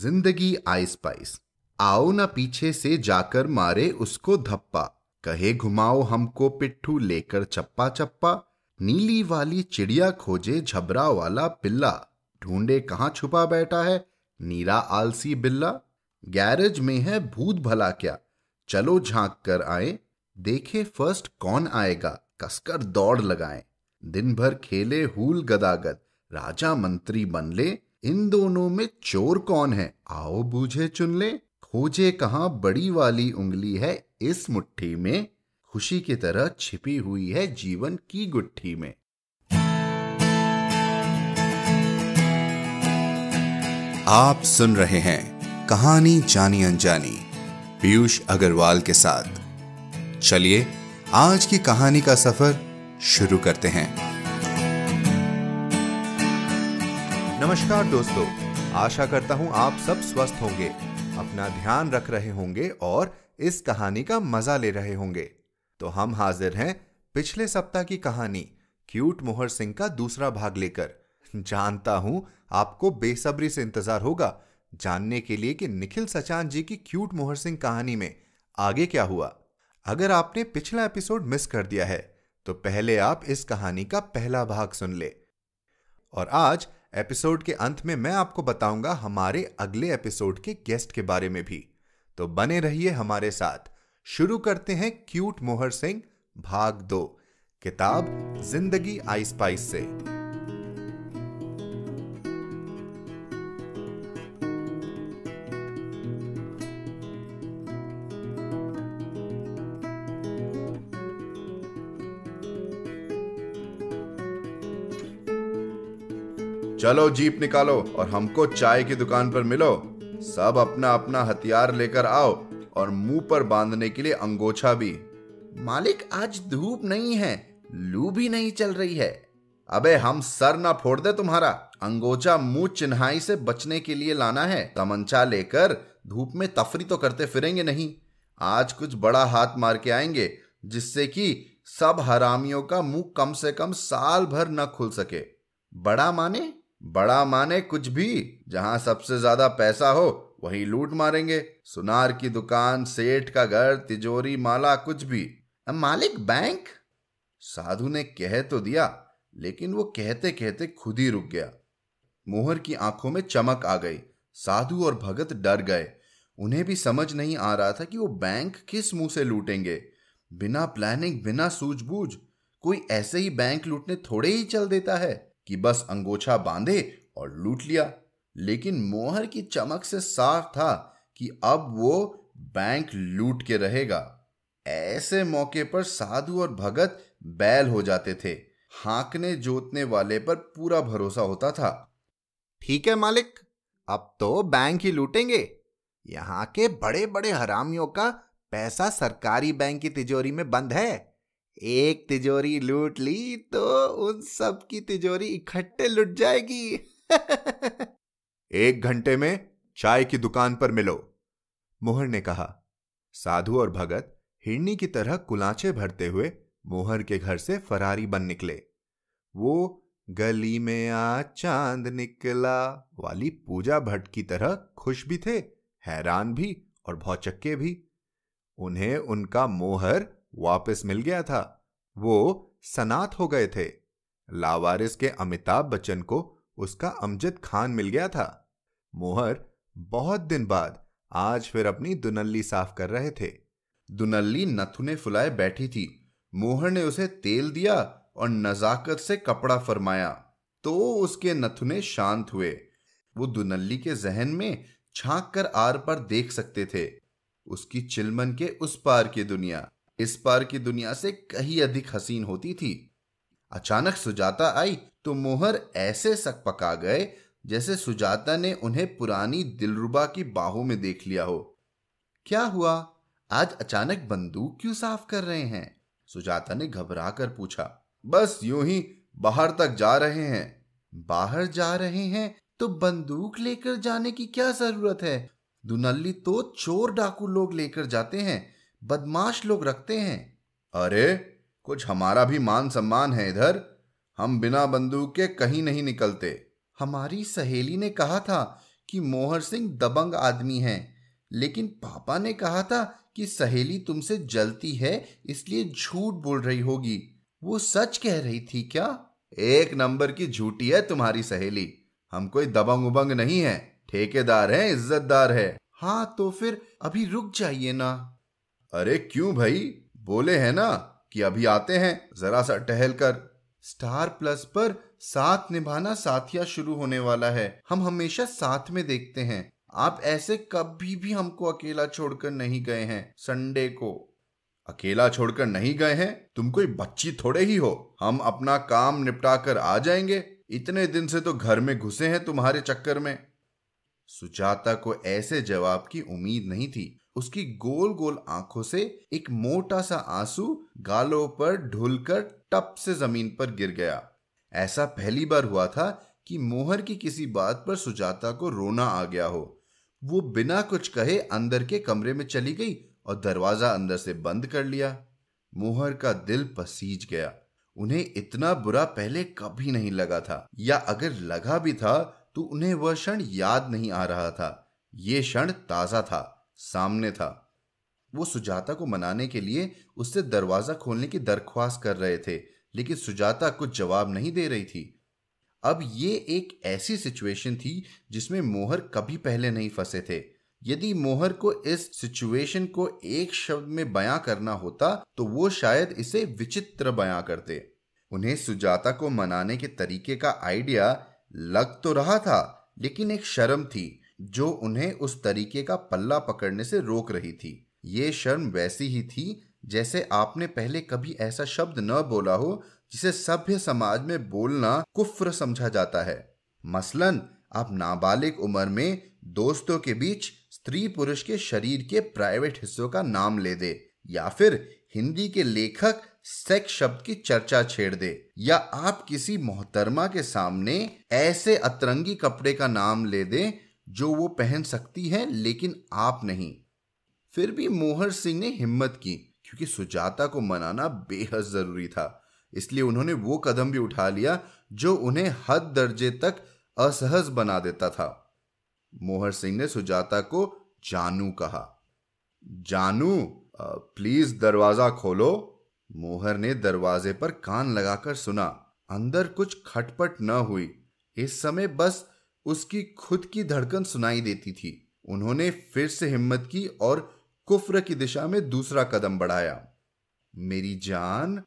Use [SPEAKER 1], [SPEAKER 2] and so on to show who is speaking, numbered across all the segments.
[SPEAKER 1] जिंदगी ice price आओ ना पीछे से जाकर मारे उसको धप्पा कहे घुमाओ हमको पिट्ठू लेकर चप्पा चप्पा नीली वाली चिड़िया खोजे झबरा वाला पिल्ला ढूंढे कहाँ छुपा बैठा है नीरा आलसी बिल्ला गैरेज में है भूत भला क्या चलो झांक कर आए देखे फर्स्ट कौन आएगा कसकर दौड़ लगाए दिन भर खेले हूल गदागद राजा मंत्री बन ले इन दोनों में चोर कौन है आओ बूझे चुन ले खोजे कहा बड़ी वाली उंगली है इस मुट्ठी में खुशी की तरह छिपी हुई है जीवन की गुट्ठी में आप सुन रहे हैं कहानी जानी अनजानी पीयूष अग्रवाल के साथ चलिए आज की कहानी का सफर शुरू करते हैं नमस्कार दोस्तों आशा करता हूं आप सब स्वस्थ होंगे अपना ध्यान रख रहे होंगे और इस कहानी का मजा ले रहे होंगे तो हम हाजिर हैं पिछले सप्ताह की कहानी क्यूट मोहर सिंह का दूसरा भाग लेकर जानता हूं आपको बेसब्री से इंतजार होगा जानने के लिए कि निखिल सचान जी की क्यूट मोहर सिंह कहानी में आगे क्या हुआ अगर आपने पिछला एपिसोड मिस कर दिया है तो पहले आप इस कहानी का पहला भाग सुन ले और आज एपिसोड के अंत में मैं आपको बताऊंगा हमारे अगले एपिसोड के गेस्ट के बारे में भी तो बने रहिए हमारे साथ शुरू करते हैं क्यूट मोहर सिंह भाग दो किताब जिंदगी आई स्पाइस से चलो जीप निकालो और हमको चाय की दुकान पर मिलो सब अपना अपना हथियार लेकर आओ और मुंह पर बांधने के लिए अंगोछा भी मालिक आज धूप नहीं है लू भी नहीं चल रही है अबे हम सर ना फोड़ दे तुम्हारा अंगोछा मुंह चिन्हाई से बचने के लिए लाना है तमंचा लेकर धूप में तफरी तो करते फिरेंगे नहीं आज कुछ बड़ा हाथ मार के आएंगे जिससे कि सब हरामियों का मुंह कम से कम साल भर न खुल सके बड़ा माने बड़ा माने कुछ भी जहां सबसे ज्यादा पैसा हो वही लूट मारेंगे सुनार की दुकान सेठ का घर तिजोरी माला कुछ भी मालिक बैंक साधु ने कह तो दिया लेकिन वो कहते कहते खुद ही रुक गया मोहर की आंखों में चमक आ गई साधु और भगत डर गए उन्हें भी समझ नहीं आ रहा था कि वो बैंक किस मुंह से लूटेंगे बिना प्लानिंग बिना सूझबूझ कोई ऐसे ही बैंक लूटने थोड़े ही चल देता है कि बस अंगोछा बांधे और लूट लिया लेकिन मोहर की चमक से साफ था कि अब वो बैंक लूट के रहेगा ऐसे मौके पर साधु और भगत बैल हो जाते थे हाँकने जोतने वाले पर पूरा भरोसा होता था ठीक है मालिक अब तो बैंक ही लूटेंगे यहां के बड़े बड़े हरामियों का पैसा सरकारी बैंक की तिजोरी में बंद है एक तिजोरी लूट ली तो उन सब की तिजोरी इकट्ठे लुट जाएगी एक घंटे में चाय की दुकान पर मिलो मोहर ने कहा साधु और भगत हिरणी की तरह कुलाचे भरते हुए मोहर के घर से फरारी बन निकले वो गली में आ चांद निकला वाली पूजा भट्ट की तरह खुश भी थे हैरान भी और भौचक्के भी उन्हें उनका मोहर वापस मिल गया था वो सनात हो गए थे लावारिस के अमिताभ बच्चन को उसका अमजद खान मिल गया था मोहर बहुत दिन बाद आज फिर अपनी दुनल्ली साफ कर रहे थे दुनल्ली नथुने फुलाए बैठी थी मोहर ने उसे तेल दिया और नजाकत से कपड़ा फरमाया तो उसके नथुने शांत हुए वो दुनल्ली के जहन में छाक कर आर पर देख सकते थे उसकी चिलमन के उस पार की दुनिया इस पार की दुनिया से कहीं अधिक हसीन होती थी अचानक सुजाता आई तो मोहर ऐसे सक पका गए जैसे सुजाता ने उन्हें पुरानी दिलरुबा की बाहों में देख लिया हो क्या हुआ आज अचानक बंदूक क्यों साफ कर रहे हैं सुजाता ने घबरा कर पूछा बस यूं ही बाहर तक जा रहे हैं बाहर जा रहे हैं तो बंदूक लेकर जाने की क्या जरूरत है दुनल्ली तो चोर डाकू लोग लेकर जाते हैं बदमाश लोग रखते हैं अरे कुछ हमारा भी मान सम्मान है इधर हम बिना बंदूक के कहीं नहीं निकलते हमारी सहेली ने कहा था कि मोहर सिंह दबंग आदमी हैं लेकिन पापा ने कहा था कि सहेली तुमसे जलती है इसलिए झूठ बोल रही होगी वो सच कह रही थी क्या एक नंबर की झूठी है तुम्हारी सहेली हम कोई दबंग उबंग नहीं है ठेकेदार है इज्जतदार है हाँ तो फिर अभी रुक जाइए ना अरे क्यों भाई बोले है ना कि अभी आते हैं जरा सा टहल कर स्टार प्लस पर साथ निभाना साथिया शुरू होने वाला है हम हमेशा साथ में देखते हैं आप ऐसे कभी भी हमको अकेला छोड़कर नहीं गए हैं संडे को अकेला छोड़कर नहीं गए हैं तुम कोई बच्ची थोड़े ही हो हम अपना काम निपटा कर आ जाएंगे इतने दिन से तो घर में घुसे हैं तुम्हारे चक्कर में सुजाता को ऐसे जवाब की उम्मीद नहीं थी उसकी गोल गोल आंखों से एक मोटा सा आंसू गालों पर ढुलकर टप से जमीन पर गिर गया ऐसा पहली बार हुआ था कि मोहर की किसी बात पर सुजाता को रोना आ गया हो वो बिना कुछ कहे अंदर के कमरे में चली गई और दरवाजा अंदर से बंद कर लिया मोहर का दिल पसीज गया उन्हें इतना बुरा पहले कभी नहीं लगा था या अगर लगा भी था तो उन्हें वह क्षण याद नहीं आ रहा था ये क्षण ताज़ा था सामने था वो सुजाता को मनाने के लिए उससे दरवाज़ा खोलने की दरख्वास्त कर रहे थे लेकिन सुजाता कुछ जवाब नहीं दे रही थी अब ये एक ऐसी सिचुएशन थी जिसमें मोहर कभी पहले नहीं फंसे थे यदि मोहर को इस सिचुएशन को एक शब्द में बयां करना होता तो वो शायद इसे विचित्र बयां करते उन्हें सुजाता को मनाने के तरीके का आइडिया लग तो रहा था लेकिन एक शर्म थी जो उन्हें उस तरीके का पल्ला पकड़ने से रोक रही थी ये शर्म वैसी ही थी जैसे आपने पहले कभी ऐसा शब्द न बोला हो जिसे सभ्य समाज में बोलना कुफ्र समझा जाता है मसलन आप नाबालिग उम्र में दोस्तों के बीच स्त्री पुरुष के शरीर के प्राइवेट हिस्सों का नाम ले दे या फिर हिंदी के लेखक सेक्स शब्द की चर्चा छेड़ दे या आप किसी मोहतरमा के सामने ऐसे अतरंगी कपड़े का नाम ले दे जो वो पहन सकती है लेकिन आप नहीं फिर भी मोहर सिंह ने हिम्मत की क्योंकि सुजाता को मनाना बेहद जरूरी था इसलिए उन्होंने वो कदम भी उठा लिया जो उन्हें हद दर्जे तक असहज बना देता था मोहर सिंह ने सुजाता को जानू कहा जानू प्लीज दरवाजा खोलो मोहर ने दरवाजे पर कान लगाकर सुना अंदर कुछ खटपट न हुई इस समय बस उसकी खुद की धड़कन सुनाई देती थी उन्होंने फिर से हिम्मत की और कुफ्र की दिशा में दूसरा कदम बढ़ाया मेरी जान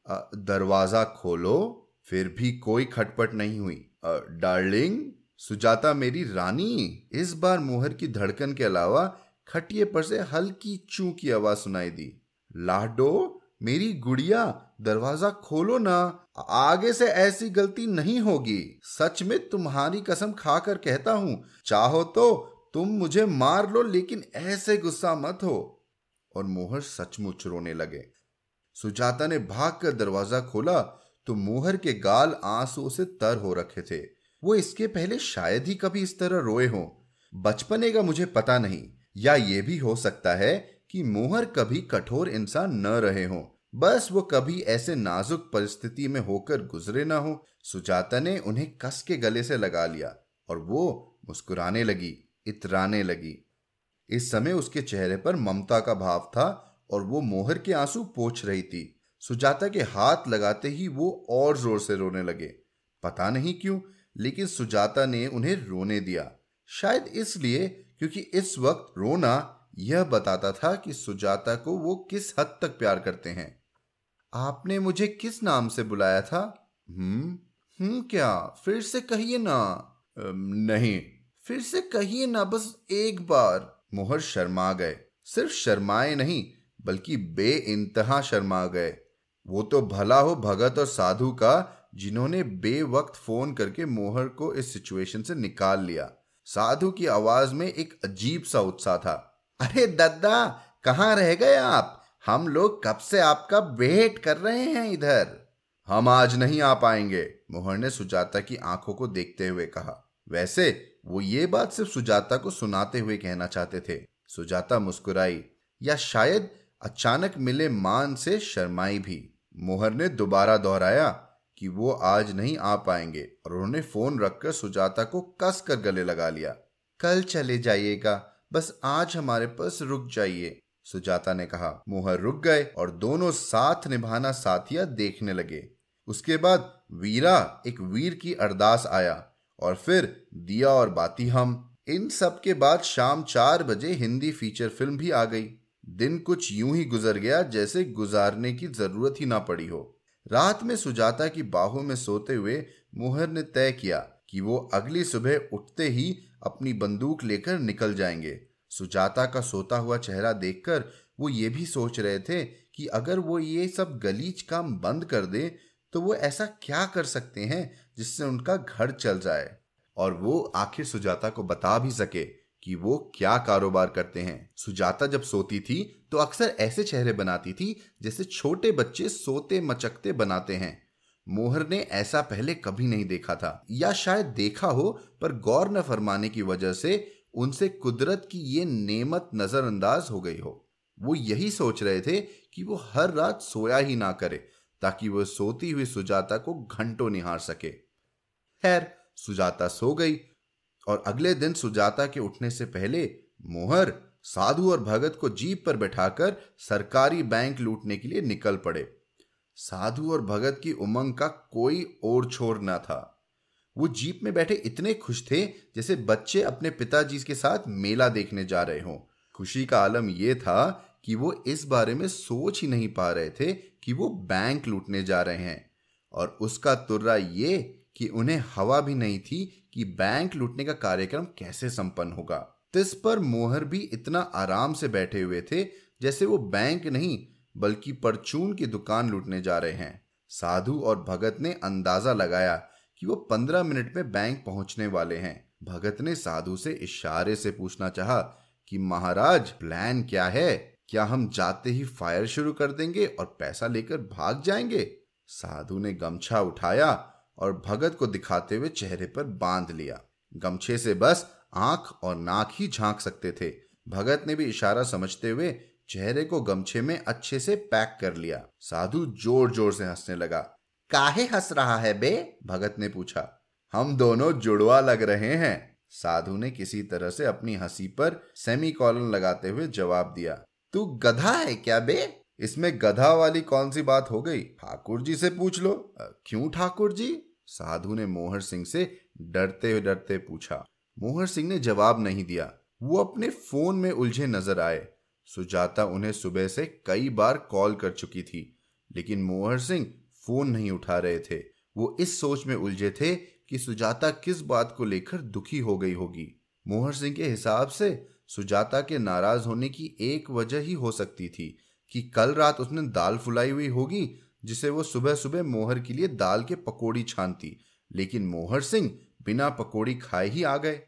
[SPEAKER 1] दरवाजा खोलो फिर भी कोई खटपट नहीं हुई डार्लिंग सुजाता मेरी रानी इस बार मोहर की धड़कन के अलावा खटिए पर से हल्की चू की आवाज सुनाई दी लाडो मेरी गुड़िया दरवाजा खोलो ना आगे से ऐसी गलती नहीं होगी सच में तुम्हारी कसम खाकर कहता हूँ चाहो तो तुम मुझे मार लो लेकिन ऐसे गुस्सा मत हो और मोहर सचमुच रोने लगे सुजाता ने भागकर दरवाजा खोला तो मोहर के गाल आंसू से तर हो रखे थे वो इसके पहले शायद ही कभी इस तरह रोए हों बचपने का मुझे पता नहीं या ये भी हो सकता है कि मोहर कभी कठोर इंसान न रहे हों बस वो कभी ऐसे नाजुक परिस्थिति में होकर गुजरे ना हो सुजाता ने उन्हें कस के गले से लगा लिया और वो मुस्कुराने लगी इतराने लगी इस समय उसके चेहरे पर ममता का भाव था और वो मोहर के आंसू पोछ रही थी सुजाता के हाथ लगाते ही वो और जोर से रोने लगे पता नहीं क्यों लेकिन सुजाता ने उन्हें रोने दिया शायद इसलिए क्योंकि इस वक्त रोना यह बताता था कि सुजाता को वो किस हद तक प्यार करते हैं आपने मुझे किस नाम से बुलाया था हम्म हम्म क्या फिर से कहिए ना नहीं फिर से कहिए ना बस एक बार मोहर शर्मा गए सिर्फ शर्माए नहीं बल्कि बे इंतहा शर्मा गए वो तो भला हो भगत और साधु का जिन्होंने बे वक्त फोन करके मोहर को इस सिचुएशन से निकाल लिया साधु की आवाज में एक अजीब सा उत्साह था अरे दद्दा कहाँ रह गए आप हम लोग कब से आपका वेट कर रहे हैं इधर हम आज नहीं आ पाएंगे मोहन ने सुजाता की आंखों को देखते हुए कहा वैसे वो ये बात सिर्फ सुजाता को सुनाते हुए कहना चाहते थे सुजाता मुस्कुराई या शायद अचानक मिले मान से शर्माई भी मोहर ने दोबारा दोहराया कि वो आज नहीं आ पाएंगे और उन्होंने फोन रखकर सुजाता को कस कर गले लगा लिया कल चले जाइएगा बस आज हमारे पास रुक जाइए सुजाता ने कहा मोहर रुक गए और दोनों साथ निभाना साथिया देखने लगे उसके बाद वीरा एक वीर की अरदास आया और फिर दिया और बाती हम इन सब के बाद शाम चार बजे हिंदी फीचर फिल्म भी आ गई दिन कुछ यूं ही गुजर गया जैसे गुजारने की जरूरत ही ना पड़ी हो रात में सुजाता की बाहों में सोते हुए मोहर ने तय किया कि वो अगली सुबह उठते ही अपनी बंदूक लेकर निकल जाएंगे सुजाता का सोता हुआ चेहरा देखकर वो ये भी सोच रहे थे कि अगर वो ये सब गलीच काम बंद कर दे तो वो ऐसा क्या कर सकते हैं जिससे उनका घर चल जाए और वो आखिर सुजाता को बता भी सके कि वो क्या कारोबार करते हैं सुजाता जब सोती थी तो अक्सर ऐसे चेहरे बनाती थी जैसे छोटे बच्चे सोते मचकते बनाते हैं मोहर ने ऐसा पहले कभी नहीं देखा था या शायद देखा हो पर गौर न फरमाने की वजह से उनसे कुदरत की ये नेमत नज़रअंदाज हो गई हो वो यही सोच रहे थे कि वो हर रात सोया ही ना करे ताकि वह सोती हुई सुजाता को घंटों निहार सके खैर सुजाता सो गई और अगले दिन सुजाता के उठने से पहले मोहर साधु और भगत को जीप पर बैठाकर सरकारी बैंक लूटने के लिए निकल पड़े साधु और भगत की उमंग का कोई और छोर ना था वो जीप में बैठे इतने खुश थे जैसे बच्चे अपने पिताजी के साथ मेला देखने जा रहे हों खुशी का आलम यह था कि वो इस बारे में सोच ही नहीं पा रहे थे कि वो बैंक लूटने जा रहे हैं और उसका तुर्रा ये कि उन्हें हवा भी नहीं थी कि बैंक लूटने का कार्यक्रम कैसे संपन्न होगा तिस पर मोहर भी इतना आराम से बैठे हुए थे जैसे वो बैंक नहीं बल्कि परचून की दुकान लूटने जा रहे हैं साधु और भगत ने अंदाजा लगाया कि वो पंद्रह मिनट में बैंक पहुंचने वाले हैं भगत ने साधु से इशारे से पूछना चाहा कि महाराज प्लान क्या है क्या हम जाते ही फायर शुरू कर देंगे और पैसा लेकर भाग जाएंगे साधु ने गमछा उठाया और भगत को दिखाते हुए चेहरे पर बांध लिया गमछे से बस आंख और नाक ही झांक सकते थे भगत ने भी इशारा समझते हुए चेहरे को गमछे में अच्छे से पैक कर लिया साधु जोर जोर से हंसने लगा काहे हंस रहा है बे भगत ने पूछा हम दोनों जुड़वा लग रहे हैं साधु ने किसी तरह से अपनी हंसी पर सेमी कॉलन लगाते हुए जवाब दिया तू गधा है क्या बे इसमें गधा वाली कौन सी बात हो गई ठाकुर जी से पूछ लो क्यों ठाकुर जी साधु ने मोहर सिंह से डरते डरते पूछा मोहर सिंह ने जवाब नहीं दिया वो अपने फोन में उलझे नजर आए सुजाता उन्हें सुबह से कई बार कॉल कर चुकी थी लेकिन मोहर सिंह फोन नहीं उठा रहे थे वो इस सोच में उलझे थे कि सुजाता किस बात को लेकर दुखी हो गई होगी मोहर सिंह के हिसाब से सुजाता के नाराज होने की एक वजह ही हो सकती थी कि कल रात उसने दाल फुलाई हुई होगी जिसे वो सुबह सुबह मोहर के लिए दाल के पकौड़ी छानती लेकिन मोहर सिंह बिना पकौड़ी खाए ही आ गए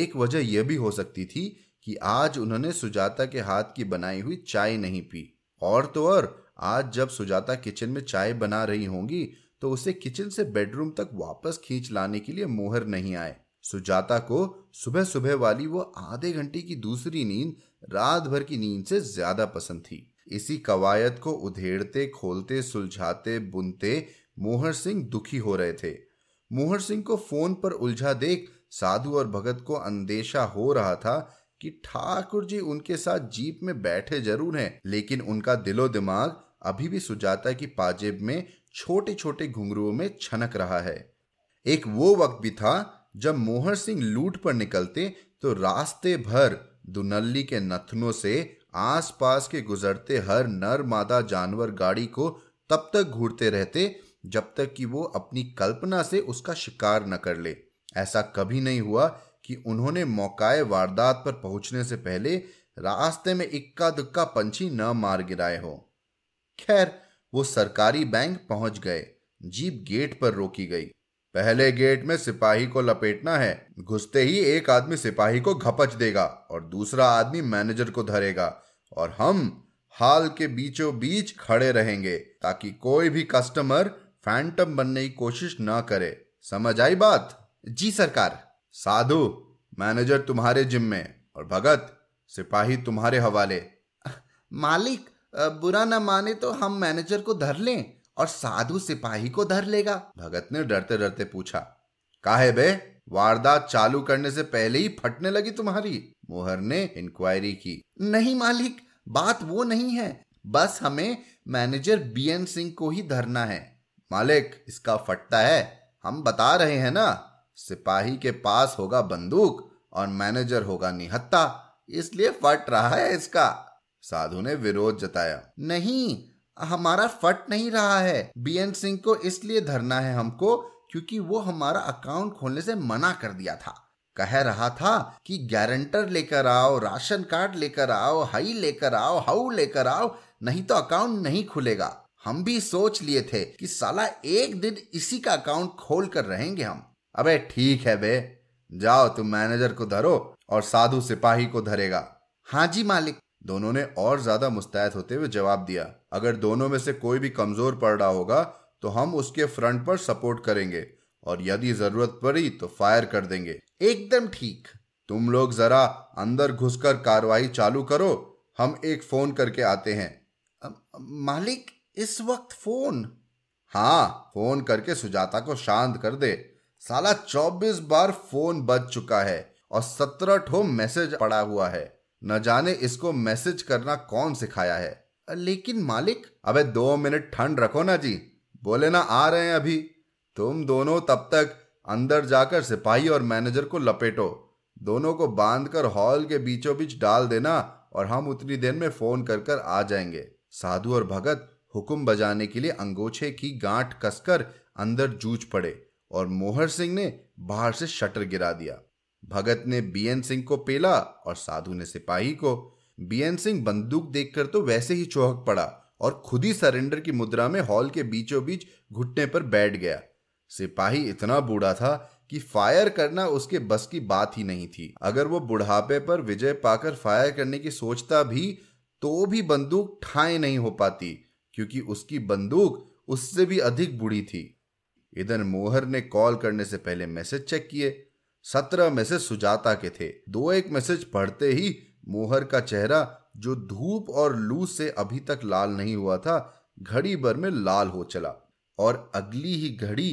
[SPEAKER 1] एक वजह यह भी हो सकती थी कि आज उन्होंने सुजाता के हाथ की बनाई हुई चाय नहीं पी और तो और आज जब सुजाता किचन में चाय बना रही होंगी तो उसे किचन से बेडरूम तक वापस खींच लाने के लिए मोहर नहीं आए सुजाता को सुबह सुबह वाली वो आधे घंटे की दूसरी नींद रात भर की नींद से ज्यादा पसंद थी इसी कवायद को उधेड़ते खोलते सुलझाते बुनते मोहर सिंह दुखी हो रहे थे मोहर सिंह को फोन पर उलझा देख साधु और भगत को अंदेशा हो रहा था कि ठाकुर जी उनके साथ जीप में बैठे जरूर हैं लेकिन उनका दिलो दिमाग अभी भी सुजाता की पाजेब में छोटे छोटे घुंघरुओं में छनक रहा है एक वो वक्त भी था जब मोहर सिंह लूट पर निकलते तो रास्ते भर दुनल्ली के नथनों से आसपास के गुजरते हर नर मादा जानवर गाड़ी को तब तक घूरते रहते जब तक कि वो अपनी कल्पना से उसका शिकार न कर ले ऐसा कभी नहीं हुआ कि उन्होंने मौकाए वारदात पर पहुंचने से पहले रास्ते में इक्का दुक्का पंछी न मार गिराए हो खैर वो सरकारी बैंक पहुंच गए जीप गेट पर रोकी गई पहले गेट में सिपाही को लपेटना है घुसते ही एक आदमी सिपाही को घपच देगा और दूसरा आदमी मैनेजर को धरेगा और हम हाल के बीचों बीच खड़े रहेंगे ताकि कोई भी कस्टमर फैंटम बनने की कोशिश ना करे समझ आई बात जी सरकार साधु मैनेजर तुम्हारे जिम्मे और भगत सिपाही तुम्हारे हवाले मालिक बुरा न माने तो हम मैनेजर को धर लें और साधु सिपाही को धर लेगा भगत ने डरते डरते पूछा काहे बे वारदात चालू करने से पहले ही फटने लगी तुम्हारी मोहर ने इंक्वायरी की नहीं मालिक बात वो नहीं है बस हमें मैनेजर बीएन सिंह को ही धरना है मालिक इसका फटता है हम बता रहे हैं ना सिपाही के पास होगा बंदूक और मैनेजर होगा निहत्ता इसलिए फट रहा है इसका साधु ने विरोध जताया नहीं हमारा फट नहीं रहा है बीएन सिंह को इसलिए धरना है हमको क्योंकि वो हमारा अकाउंट खोलने से मना कर दिया था कह रहा था कि गारंटर लेकर आओ राशन कार्ड लेकर आओ हई लेकर आओ हाउ लेकर आओ नहीं तो अकाउंट नहीं खुलेगा हम भी सोच लिए थे कि साला एक दिन इसी का अकाउंट खोल कर रहेंगे हम अबे ठीक है बे जाओ तुम मैनेजर को धरो और साधु सिपाही को धरेगा हाँ जी मालिक दोनों ने और ज्यादा मुस्तैद होते हुए जवाब दिया अगर दोनों में से कोई भी कमजोर पड़ रहा होगा तो हम उसके फ्रंट पर सपोर्ट करेंगे और यदि जरूरत पड़ी तो फायर कर देंगे एकदम ठीक तुम लोग जरा अंदर घुसकर कार्रवाई चालू करो हम एक फोन करके आते हैं मालिक इस वक्त फोन हाँ फोन करके सुजाता को शांत कर दे साला 24 बार फोन बज चुका है और सत्रह ठो मैसेज पड़ा हुआ है न जाने इसको मैसेज करना कौन सिखाया है लेकिन मालिक अबे दो मिनट ठंड रखो ना जी बोले ना आ रहे हैं अभी तुम दोनों तब तक अंदर जाकर सिपाही और मैनेजर को लपेटो दोनों को बांधकर हॉल के बीचों बीच डाल देना और हम उतनी देर में फोन कर कर आ जाएंगे साधु और भगत हुक्म बजाने के लिए अंगोछे की गांठ कसकर अंदर जूझ पड़े और मोहर सिंह ने बाहर से शटर गिरा दिया भगत ने बीएन सिंह को पेला और साधु ने सिपाही को बीएन सिंह बंदूक देखकर तो वैसे ही चौहक पड़ा और खुद ही सरेंडर की मुद्रा में हॉल के बीचों बीच घुटने पर बैठ गया सिपाही इतना बूढ़ा था कि फायर करना उसके बस की बात ही नहीं थी अगर वो बुढ़ापे पर विजय पाकर फायर करने की सोचता भी तो भी बंदूक ठाए नहीं हो पाती क्योंकि उसकी बंदूक उससे भी अधिक बूढ़ी थी इधर मोहर ने कॉल करने से पहले मैसेज चेक किए सत्रह मैसेज सुजाता के थे दो एक मैसेज पढ़ते ही मोहर का चेहरा जो धूप और लू से अभी तक लाल नहीं हुआ था घड़ी भर में लाल हो चला और अगली ही घड़ी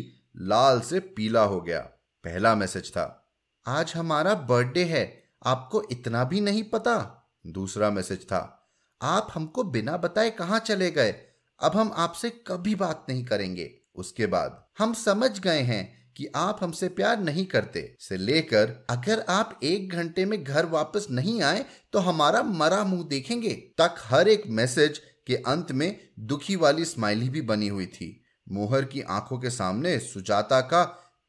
[SPEAKER 1] लाल से पीला हो गया पहला मैसेज था आज हमारा बर्थडे है आपको इतना भी नहीं पता दूसरा मैसेज था आप हमको बिना बताए कहाँ चले गए अब हम आपसे कभी बात नहीं करेंगे उसके बाद हम समझ गए हैं कि आप हमसे प्यार नहीं करते से लेकर अगर आप एक घंटे में घर वापस नहीं आए तो हमारा मरा मुंह देखेंगे तक हर एक मैसेज के अंत में दुखी वाली स्माइली भी बनी हुई थी मोहर की आंखों के सामने सुजाता का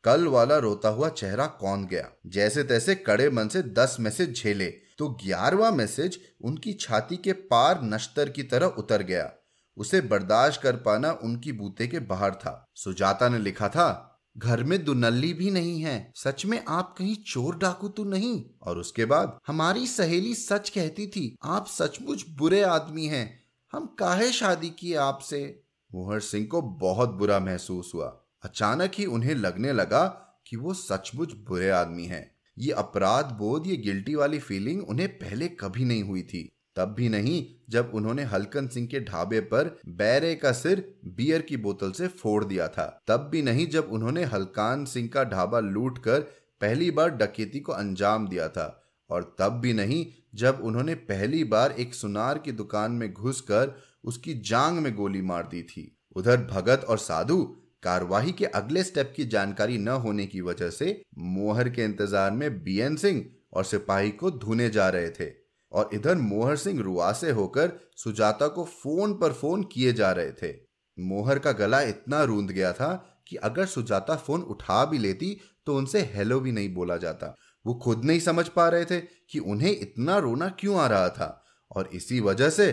[SPEAKER 1] कल वाला रोता हुआ चेहरा कौन गया जैसे तैसे कड़े मन से दस मैसेज झेले तो ग्यारहवा मैसेज उनकी छाती के पार नश्तर की तरह उतर गया उसे बर्दाश्त कर पाना उनकी बूते के बाहर था सुजाता ने लिखा था घर में दुनल्ली भी नहीं है सच में आप कहीं चोर डाकू तो नहीं और उसके बाद हमारी सहेली सच कहती थी आप सचमुच बुरे आदमी हैं हम काहे शादी की आपसे मोहर सिंह को बहुत बुरा महसूस हुआ अचानक ही उन्हें लगने लगा कि वो सचमुच बुरे आदमी हैं ये अपराध बोध ये गिल्टी वाली फीलिंग उन्हें पहले कभी नहीं हुई थी तब भी नहीं जब उन्होंने हलकन सिंह के ढाबे पर बैरे का सिर बियर की बोतल से फोड़ दिया था तब भी नहीं जब उन्होंने हलकान सिंह का ढाबा लूट कर पहली बार डकेती को अंजाम दिया था और तब भी नहीं जब उन्होंने पहली बार एक सुनार की दुकान में घुसकर उसकी जांग में गोली मार दी थी उधर भगत और साधु कार्यवाही के अगले स्टेप की जानकारी न होने की वजह से मोहर के इंतजार में बीएन सिंह और सिपाही को धुने जा रहे थे और इधर मोहर सिंह रुआ से होकर सुजाता को फोन पर फोन किए जा रहे थे मोहर का गला इतना रूंद गया था कि अगर सुजाता फोन उठा भी लेती तो उनसे हेलो भी नहीं बोला जाता वो खुद नहीं समझ पा रहे थे कि उन्हें इतना रोना क्यों आ रहा था और इसी वजह से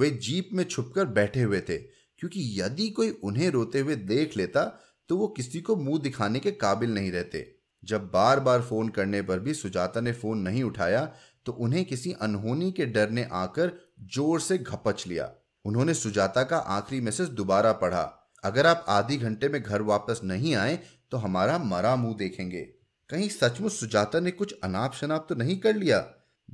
[SPEAKER 1] वे जीप में छुपकर बैठे हुए थे क्योंकि यदि कोई उन्हें रोते हुए देख लेता तो वो किसी को मुंह दिखाने के काबिल नहीं रहते जब बार बार फोन करने पर भी सुजाता ने फोन नहीं उठाया तो उन्हें किसी अनहोनी के डर ने आकर जोर से घपच लिया उन्होंने सुजाता का आखिरी मैसेज दोबारा पढ़ा अगर आप आधी घंटे में घर वापस नहीं आए तो हमारा मरा मुंह देखेंगे कहीं सचमुच सुजाता ने कुछ अनाप शनाप तो नहीं कर लिया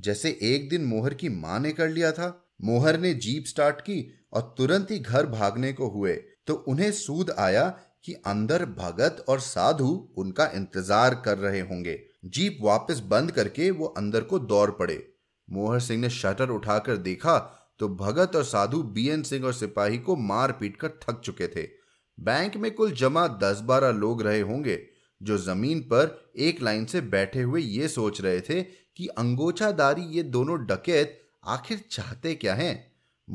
[SPEAKER 1] जैसे एक दिन मोहर की मां ने कर लिया था मोहर ने जीप स्टार्ट की और तुरंत ही घर भागने को हुए तो उन्हें सूद आया कि अंदर भगत और साधु उनका इंतजार कर रहे होंगे जीप वापस बंद करके वो अंदर को दौड़ पड़े मोहर सिंह ने शटर उठाकर देखा तो भगत और साधु बीएन सिंह और सिपाही को मार पीट कर थक चुके थे बैंक में कुल जमा दस बारह लोग रहे होंगे जो जमीन पर एक लाइन से बैठे हुए ये सोच रहे थे कि अंगोछादारी ये दोनों डकैत आखिर चाहते क्या हैं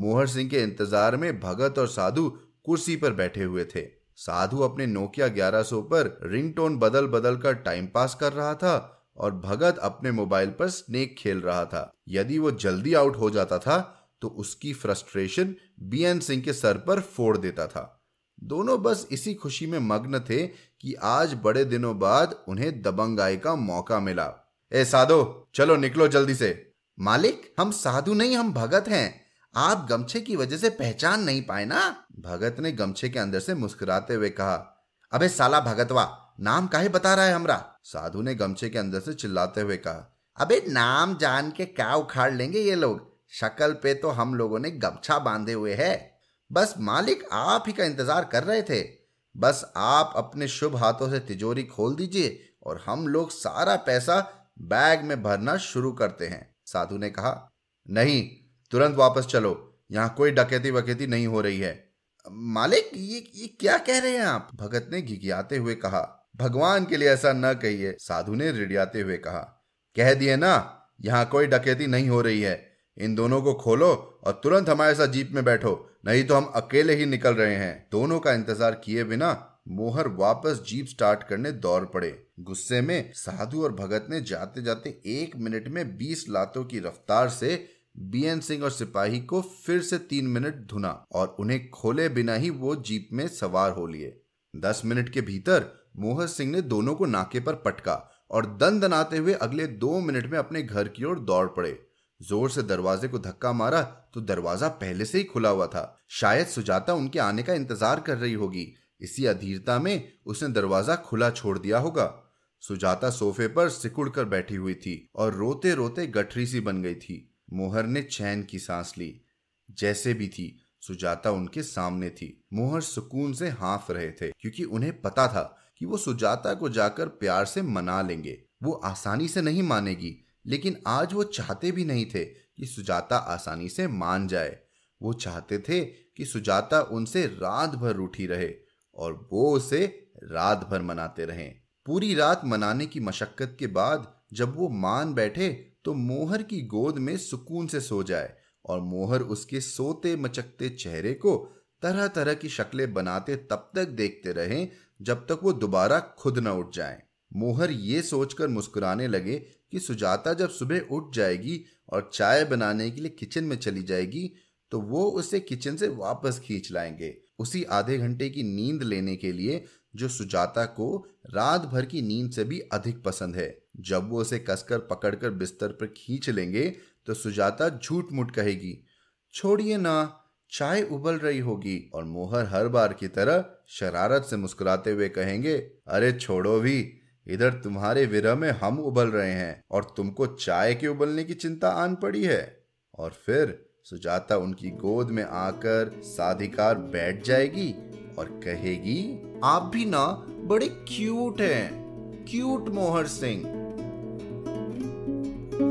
[SPEAKER 1] मोहर सिंह के इंतजार में भगत और साधु कुर्सी पर बैठे हुए थे साधु अपने नोकिया 1100 पर रिंगटोन बदल बदल कर टाइम पास कर रहा था और भगत अपने मोबाइल पर स्नेक खेल रहा था यदि वो जल्दी आउट हो जाता था तो उसकी फ्रस्ट्रेशन बीएन सिंह के सर पर फोड़ देता था दोनों बस इसी खुशी में मग्न थे कि आज बड़े दिनों बाद उन्हें दबंगाई का मौका मिला ए साधो चलो निकलो जल्दी से मालिक हम साधु नहीं हम भगत हैं आप गमछे की वजह से पहचान नहीं पाए ना भगत ने गमछे के अंदर से मुस्कुराते हुए कहा अबे साला भगतवा नाम काहे बता रहा है हमरा साधु ने गमछे के अंदर से चिल्लाते हुए कहा अबे नाम जान के क्या उखाड़ लेंगे ये लोग शक्ल पे तो हम लोगों ने गमछा बांधे हुए है बस मालिक आप ही का इंतजार कर रहे थे बस आप अपने शुभ हाथों से तिजोरी खोल दीजिए और हम लोग सारा पैसा बैग में भरना शुरू करते हैं साधु ने कहा नहीं तुरंत वापस चलो यहाँ कोई डकैती वकैती नहीं हो रही है मालिक ये ये क्या कह रहे हैं आप भगत ने घिघियाते हुए कहा भगवान के लिए ऐसा न कहिए साधु ने रिड़ियाते हुए कहा कह दिए ना यहाँ कोई डकैती नहीं हो रही है इन दोनों को खोलो और तुरंत हमारे साथ जीप में बैठो नहीं तो हम अकेले ही निकल रहे हैं दोनों का इंतजार किए बिना मोहर वापस जीप स्टार्ट करने दौड़ पड़े गुस्से में साधु और भगत ने जाते जाते एक मिनट में बीस लातों की रफ्तार से बीएन सिंह और सिपाही को फिर से तीन मिनट धुना और उन्हें खोले बिना ही वो जीप में सवार हो लिए दस मिनट के भीतर मोहर सिंह ने दोनों को नाके पर पटका और दन दनाते हुए अगले दो मिनट में अपने घर की ओर दौड़ पड़े जोर से दरवाजे को धक्का मारा तो दरवाजा पहले से ही खुला हुआ था शायद सुजाता उनके आने का इंतजार कर रही होगी इसी अधीरता में उसने दरवाजा खुला छोड़ दिया होगा सुजाता सोफे पर सिकुड़ कर बैठी हुई थी और रोते रोते गठरी सी बन गई थी मोहर ने चैन की सांस ली जैसे भी थी सुजाता उनके सामने थी मोहर सुकून से हाफ रहे थे क्योंकि उन्हें पता था कि वो सुजाता को जाकर प्यार से मना लेंगे वो आसानी से नहीं मानेगी लेकिन आज वो चाहते भी नहीं थे कि सुजाता आसानी से मान जाए वो चाहते थे कि सुजाता उनसे रात भर रूठी रहे और वो उसे रात भर मनाते रहें पूरी रात मनाने की मशक्कत के बाद जब वो मान बैठे तो मोहर की गोद में सुकून से सो जाए और मोहर उसके सोते मचकते चेहरे को तरह तरह की शक्लें बनाते तब तक देखते रहें जब तक वो दोबारा खुद न उठ जाए मोहर ये सोचकर मुस्कुराने लगे कि सुजाता जब सुबह उठ जाएगी और चाय बनाने के लिए किचन में चली जाएगी तो वो उसे किचन से वापस खींच लाएंगे उसी आधे घंटे की नींद लेने के लिए जो सुजाता को रात भर की नींद से भी अधिक पसंद है जब वो उसे कसकर पकड़कर बिस्तर पर खींच लेंगे तो सुजाता झूठ मूठ कहेगी छोड़िए ना चाय उबल रही होगी और मोहर हर बार की तरह शरारत से मुस्कुराते हुए कहेंगे अरे छोड़ो भी इधर तुम्हारे विरह में हम उबल रहे हैं और तुमको चाय के उबलने की चिंता आन पड़ी है और फिर सुजाता उनकी गोद में आकर साधिकार बैठ जाएगी और कहेगी आप भी ना बड़े क्यूट हैं क्यूट मोहर सिंह तो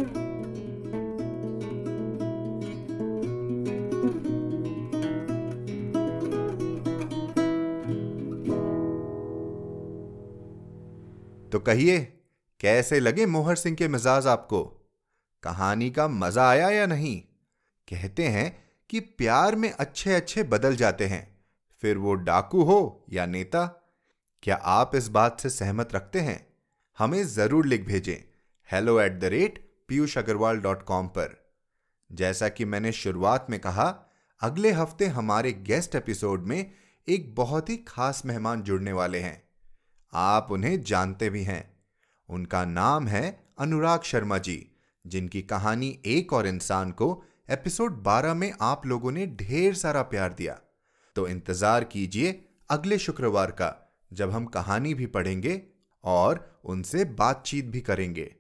[SPEAKER 1] कहिए कैसे लगे मोहर सिंह के मिजाज आपको कहानी का मजा आया या नहीं कहते हैं कि प्यार में अच्छे अच्छे बदल जाते हैं फिर वो डाकू हो या नेता क्या आप इस बात से सहमत रखते हैं हमें जरूर लिख भेजें hello at the rate Piyush Agarwal dot com पर जैसा कि मैंने शुरुआत में कहा अगले हफ्ते हमारे गेस्ट एपिसोड में एक बहुत ही खास मेहमान जुड़ने वाले हैं आप उन्हें जानते भी हैं उनका नाम है अनुराग शर्मा जी जिनकी कहानी एक और इंसान को एपिसोड 12 में आप लोगों ने ढेर सारा प्यार दिया तो इंतजार कीजिए अगले शुक्रवार का जब हम कहानी भी पढ़ेंगे और उनसे बातचीत भी करेंगे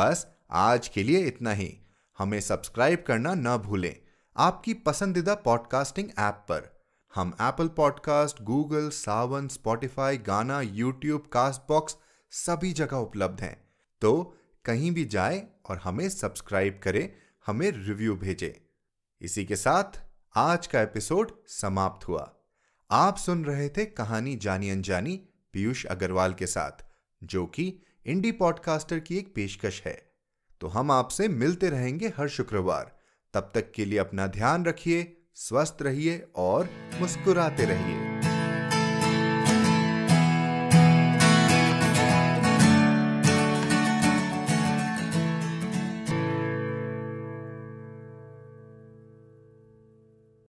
[SPEAKER 1] बस आज के लिए इतना ही हमें सब्सक्राइब करना न भूलें आपकी पसंदीदा पॉडकास्टिंग ऐप पर हम Apple podcast Google Saavn Spotify Gaana YouTube castbox सभी जगह उपलब्ध हैं तो कहीं भी जाए और हमें सब्सक्राइब करें हमें रिव्यू भेजें इसी के साथ आज का एपिसोड समाप्त हुआ आप सुन रहे थे कहानी जानी अनजानी पीयूष अग्रवाल के साथ जो कि इंडी पॉडकास्टर की एक पेशकश है तो हम आपसे मिलते रहेंगे हर शुक्रवार तब तक के लिए अपना ध्यान रखिए स्वस्थ रहिए और मुस्कुराते रहिए